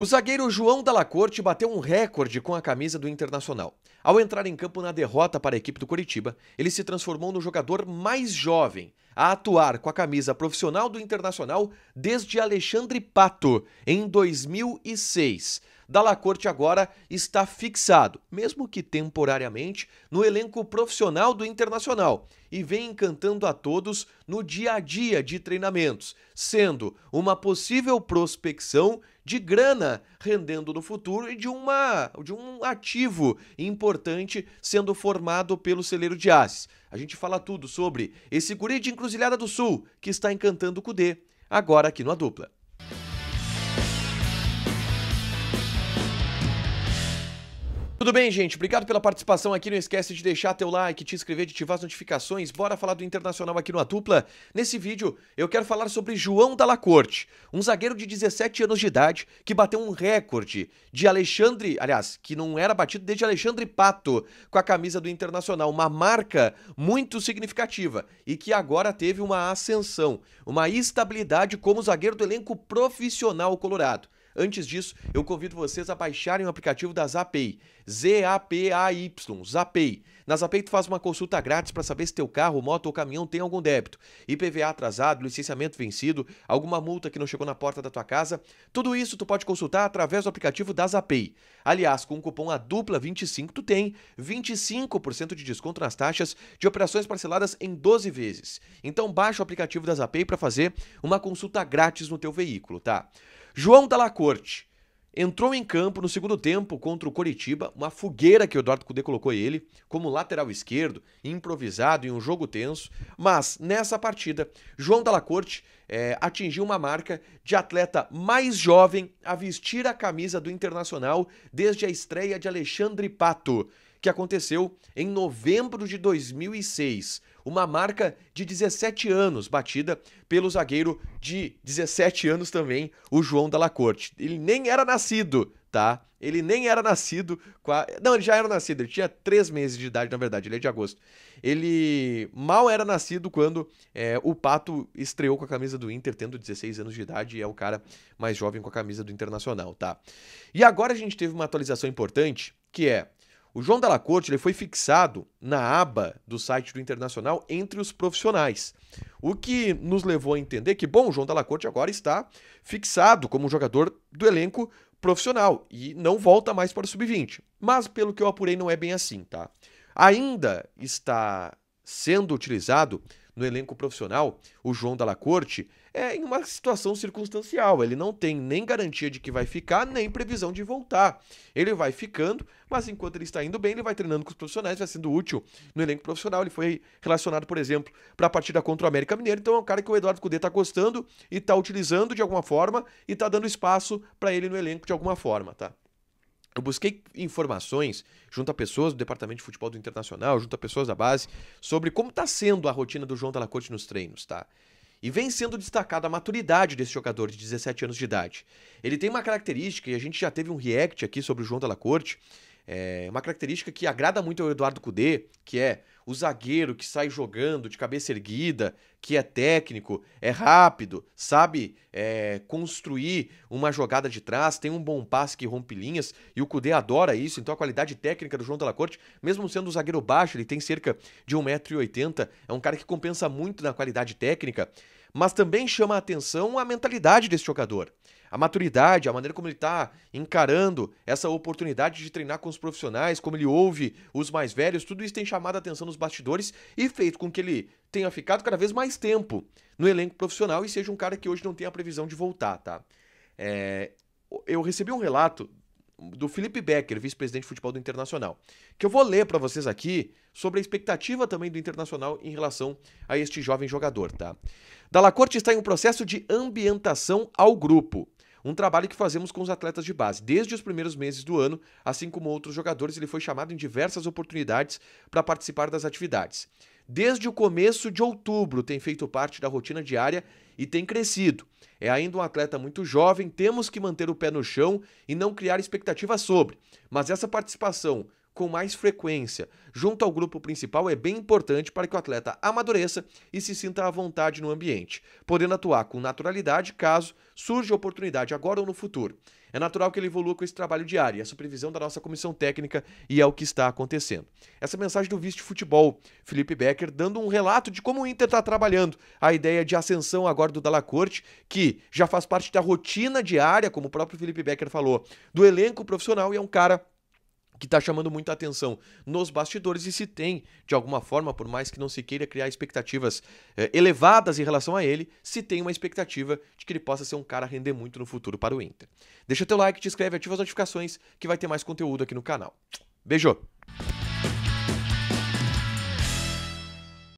O zagueiro João Corte bateu um recorde com a camisa do Internacional. Ao entrar em campo na derrota para a equipe do Curitiba, ele se transformou no jogador mais jovem a atuar com a camisa profissional do Internacional desde Alexandre Pato, em 2006 da Corte agora está fixado, mesmo que temporariamente, no elenco profissional do Internacional e vem encantando a todos no dia a dia de treinamentos, sendo uma possível prospecção de grana rendendo no futuro e de uma de um ativo importante sendo formado pelo celeiro de Assis. A gente fala tudo sobre esse guri de Encruzilhada do Sul que está encantando o Cudê, agora aqui no A Dupla. Tudo bem, gente? Obrigado pela participação aqui. Não esquece de deixar teu like, te inscrever, de ativar as notificações. Bora falar do Internacional aqui no A Nesse vídeo, eu quero falar sobre João Corte, um zagueiro de 17 anos de idade que bateu um recorde de Alexandre, aliás, que não era batido desde Alexandre Pato com a camisa do Internacional, uma marca muito significativa e que agora teve uma ascensão, uma estabilidade como zagueiro do elenco profissional colorado. Antes disso, eu convido vocês a baixarem o aplicativo da Zapay, Z-A-P-A-Y, Zapay. Na Zapay tu faz uma consulta grátis para saber se teu carro, moto ou caminhão tem algum débito, IPVA atrasado, licenciamento vencido, alguma multa que não chegou na porta da tua casa. Tudo isso tu pode consultar através do aplicativo da Zapay. Aliás, com o cupom a dupla 25 tu tem 25% de desconto nas taxas de operações parceladas em 12 vezes. Então baixa o aplicativo da Zapay para fazer uma consulta grátis no teu veículo, tá? João Dalacorte entrou em campo no segundo tempo contra o Coritiba, uma fogueira que o Eduardo Cudê colocou ele como lateral esquerdo, improvisado em um jogo tenso, mas nessa partida, João Dalacorte é, eh, atingiu uma marca de atleta mais jovem a vestir a camisa do Internacional desde a estreia de Alexandre Pato que aconteceu em novembro de 2006, uma marca de 17 anos batida pelo zagueiro de 17 anos também, o João Dalla Corte. Ele nem era nascido, tá? Ele nem era nascido. Não, ele já era nascido, ele tinha 3 meses de idade, na verdade, ele é de agosto. Ele mal era nascido quando é, o Pato estreou com a camisa do Inter, tendo 16 anos de idade, e é o cara mais jovem com a camisa do Internacional, tá? E agora a gente teve uma atualização importante, que é o João Della Corte ele foi fixado na aba do site do Internacional entre os profissionais. O que nos levou a entender que, bom, o João Della Corte agora está fixado como jogador do elenco profissional e não volta mais para o sub-20. Mas pelo que eu apurei não é bem assim, tá? Ainda está sendo utilizado no elenco profissional, o João da Corte, é em uma situação circunstancial. Ele não tem nem garantia de que vai ficar, nem previsão de voltar. Ele vai ficando, mas enquanto ele está indo bem, ele vai treinando com os profissionais, vai sendo útil no elenco profissional. Ele foi relacionado, por exemplo, para a partida contra o América Mineiro. Então é um cara que o Eduardo Cudê está gostando e está utilizando de alguma forma e está dando espaço para ele no elenco de alguma forma, tá? Eu busquei informações junto a pessoas do departamento de futebol do Internacional, junto a pessoas da base, sobre como está sendo a rotina do João Dalacorte nos treinos, tá? E vem sendo destacada a maturidade desse jogador de 17 anos de idade. Ele tem uma característica, e a gente já teve um react aqui sobre o João Dalacorte, Corte, é uma característica que agrada muito ao Eduardo Cudê, que é o zagueiro que sai jogando de cabeça erguida, que é técnico, é rápido, sabe é, construir uma jogada de trás, tem um bom passe que rompe linhas, e o Cudê adora isso, então a qualidade técnica do João Della Corte, mesmo sendo um zagueiro baixo, ele tem cerca de 1,80m, é um cara que compensa muito na qualidade técnica, mas também chama a atenção a mentalidade desse jogador. A maturidade, a maneira como ele está encarando essa oportunidade de treinar com os profissionais, como ele ouve os mais velhos, tudo isso tem chamado a atenção dos bastidores e feito com que ele tenha ficado cada vez mais tempo no elenco profissional e seja um cara que hoje não tem a previsão de voltar, tá? É, eu recebi um relato do Felipe Becker, vice-presidente de futebol do Internacional, que eu vou ler para vocês aqui sobre a expectativa também do Internacional em relação a este jovem jogador, tá? Dalacorte está em um processo de ambientação ao grupo. Um trabalho que fazemos com os atletas de base. Desde os primeiros meses do ano, assim como outros jogadores, ele foi chamado em diversas oportunidades para participar das atividades desde o começo de outubro, tem feito parte da rotina diária e tem crescido. É ainda um atleta muito jovem, temos que manter o pé no chão e não criar expectativas sobre. Mas essa participação com mais frequência. Junto ao grupo principal é bem importante para que o atleta amadureça e se sinta à vontade no ambiente, podendo atuar com naturalidade caso surja oportunidade agora ou no futuro. É natural que ele evolua com esse trabalho diário, e a supervisão da nossa comissão técnica e é o que está acontecendo. Essa mensagem do vice futebol, Felipe Becker, dando um relato de como o Inter está trabalhando a ideia de ascensão agora do Dalla Corte, que já faz parte da rotina diária, como o próprio Felipe Becker falou, do elenco profissional e é um cara que está chamando muita atenção nos bastidores e se tem, de alguma forma, por mais que não se queira criar expectativas eh, elevadas em relação a ele, se tem uma expectativa de que ele possa ser um cara a render muito no futuro para o Inter. Deixa teu like, te inscreve, ativa as notificações que vai ter mais conteúdo aqui no canal. Beijo!